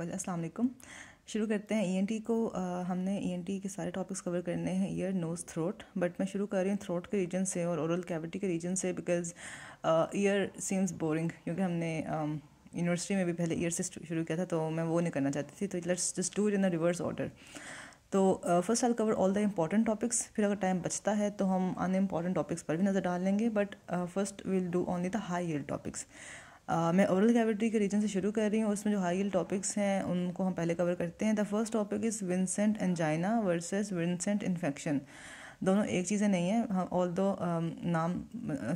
वापस अस्सलाम वालेकुम शुरू करते हैं ईएनटी e को आ, हमने ईएनटी e के सारे टॉपिक्स कवर करने हैं ईयर नोज़ थ्रोट बट मैं शुरू कर रही हूँ थ्रोट के रीजन से और ओरल कैविटी के रीजन से बिकॉज ईयर सीम्स बोरिंग क्योंकि हमने यूनिवर्सिटी में भी पहले ईयर से शुरू किया था तो मैं वो नहीं करना चाहती थी तो let's just do it in the reverse order तो first I cover all the important topics फिर अगर टाइम बचता है तो हम अन इम्पॉर्टेंट टॉपिक्स पर भी नज़र डाल लेंगे but first will do only the high year topics ah, मैं ओरल कैविटी के रीजन से शुरू कर रही हूँ उसमें जो हाई हील टॉपिक्स हैं उनको हम पहले कवर करते हैं the first topic is Vincent angina versus Vincent infection दोनों एक चीज़ें नहीं है हम ऑल दो नाम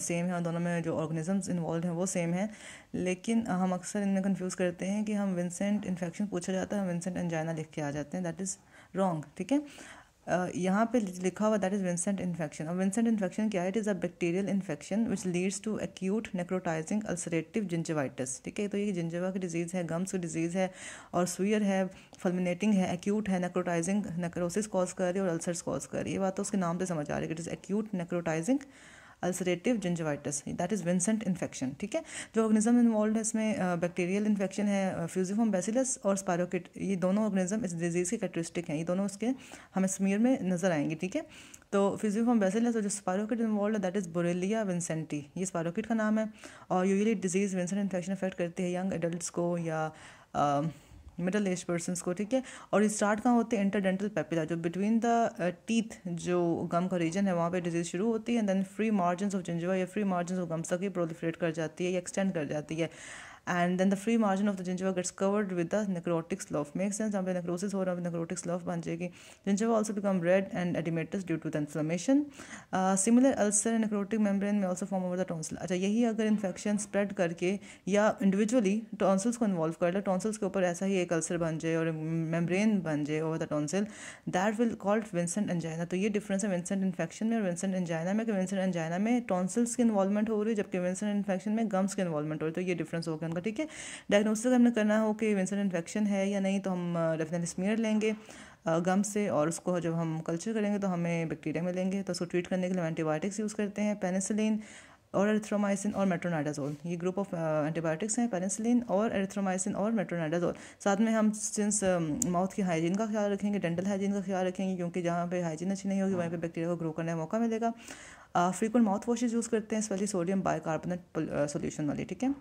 सेम है और दोनों में जो ऑर्गेनिजम्स इन्वॉल्व हैं वो सेम हैं लेकिन हम अक्सर इनमें कन्फ्यूज़ करते हैं कि हम विंसेंट इन्फेक्शन पूछा जाता है हम विंसेंट एंजाइना लिख के आ जाते हैं दैट इज़ रॉन्ग ठीक है यहाँ पे लिखा हुआ दैट इज़ विंसेंट इन्फेक्शन और विंसेंट इन्फेक्शन क्या है it is a bacterial infection which leads to acute necrotising ulcerative gingivitis ठीक है तो ये जिंजवा की डिजीज़ है गम्स की डिजीज़ है और सुयर है फलमिनेटिंग है एक्यूट है नेक्रोटाइजिंग नेक्रोसिस कॉज कर रही है और अल्सर्स कॉज कर रही है ये बात तो उसके नाम से समझ आ रही है it is acute necrotising ulcerative gingivitis that is Vincent infection ठीक है जो ऑर्गेनिज्म इन्वॉल्व है इसमें बैक्टीरियल इन्फेक्शन है फ्यूजिफॉम बेसिलस और स्पायरोकिट ये दोनों ऑर्गेनिज्म इस डिजीज़ के कैटरिस्टिक हैं ये दोनों उसके हमें स्मीर में नजर आएंगे ठीक है तो फ्यूजिफॉम बेसिलस और जो स्पायरोकिट इन्वॉल्व है दैट इज़ बोरेलिया विंसेंटी ये स्पायरोकिट का नाम है और usually disease Vincent infection affect करती है यंग एडल्ट को या uh, मिडल एज पर्सन को ठीक है और स्टार्ट कहाँ होते हैं इंटरडेंटल पेपिला जो बिटवीन द टीथ जो गम का रीजन है वहाँ पे डिजीज शुरू होती है and then free margin of gingiva या फ्री मार्जिन ऑफ गम्स की प्रोलिफ्रेट कर जाती है या एक्सटेंड कर जाती है and then the free margin of the gingiva gets covered with the necrotic slough makes sense यहाँ necrosis हो रहा है necrotic slough बन जाएगी gingiva also become red and edematous due to the inflammation uh, similar ulcer and necrotic membrane may also form over the tonsil अच्छा यही अगर infection spread करके या individually tonsils को involve कर ले tonsils के ऊपर ऐसा ही एक ulcer बन जाए और membrane बन जाए over the tonsil, that will called Vincent angina. तो ये difference है Vincent infection में और Vincent angina में कि Vincent angina में tonsils की involvement हो रही है जबकि Vincent infection में gums की involvement हो रही है तो ये difference हो गया का ठीक है डायग्नोसिस हमने करना हो कि विंसन इन्फेक्शन है या नहीं तो हम डेफिनेटली स्मियर लेंगे गम से और उसको जब हम कल्चर करेंगे तो हमें बैक्टीरिया मिलेंगे तो उसको ट्रीट करने के लिए एंटीबायोटिक्स यूज़ करते हैं पेनिसिलिन और एरिथ्रोमाइसिन और मेट्रोनाइडाजोल ये ग्रुप ऑफ एंटीबायोटिक्स हैं पेनिसिलिन और एरिथ्रोमाइसिन और मेट्रोनाइडाजोल साथ में हम सिंस माउथ की हाइजीन का ख्याल रखेंगे डेंटल हाइजीन का ख्याल रखेंगे क्योंकि जहाँ पे हाइजीन अच्छी नहीं होगी वहीं पे बैक्टीरिया को ग्रो करने का मौका मिलेगा फ्रीकुंट माउथ वॉशेज यूज़ करते हैं स्पेशली सोडियम बाइकार्बोनेट सोल्यूशन वाली ठीक है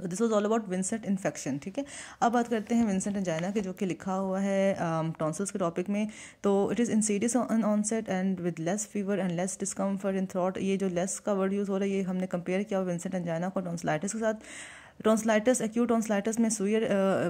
तो this was all about Vincent infection ठीक है अब बात करते हैं विंसेंट एंजाइना के जो कि लिखा हुआ है टॉन्सल्स um, के टॉपिक में तो it is insidious on onset and with less fever and less discomfort in throat ये जो लेस का वर्ड यूज़ हो रहा है ये हमने कंपेयर किया विंसेंट एंजाइना को टॉन्सलाइटिस के साथ टॉन्सलाइटस एक्यूट टॉन्सलाइटस में सुयर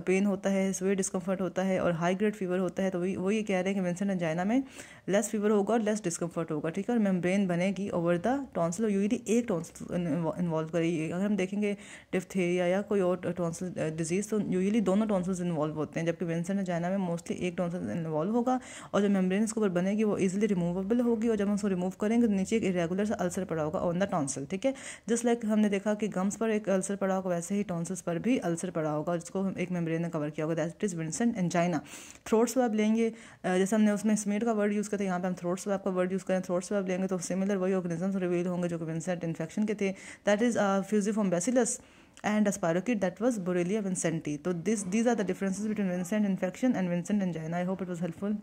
पेन uh, होता है सुयर डिस्कम्फर्ट होता है और हाई ग्रेड फीवर होता है तो वही वो ये कह रहे हैं कि विंसेंट एंजाइना में लेस फीवर होगा और लेस डिस्कम्फर्ट होगा ठीक है और मेम्ब्रेन बनेगी ओवर द टॉन्सल और यूजली एक टॉन्सल इन्वॉल्व करेगी अगर हम देखेंगे डिफ्थेरिया या कोई और टॉन्सल डिजीज़ uh, तो यूजली दोनों टॉन्सल्स इन्वॉल्व होते हैं जबकि विंसेंट एंजाइना में मोस्टली एक टॉन्सल इन्वॉल्व होगा और जो मेम्ब्रेन इसके ऊपर बनेगी वो ईजिली रिमूवेबल होगी और जब हम उसको रिमूव करेंगे तो नीचे एक इरेगुलर सा अल्सर पड़ा होगा ऑन द टॉन्सल ठीक है जस्ट लाइक हमने देखा कि गम्स पर एक अल्सर पड़ा होगा वैसे ही टॉन्सल्स पर भी अल्सर पड़ा होगा जिसको हम एक मेम्ब्रेन ने कवर किया होगा that is Vincent angina throat swab लेंगे जैसे हमने उसमें स्मीड का वर्ड यूज़ किया था यहाँ पर हम थ्रोट स्वैब का वर्ड यूज़ करें थ्रोट स्वैब लेंगे तो सिमिलर वही ऑर्गेनिजम्स रिवील होंगे जो कि विंसेंट इन्फेक्शन के थे that is fusiform bacillus and aspirocete that was borrelia vincenti so तो this these are the differences between vincent infection and vincent angina i hope it was helpful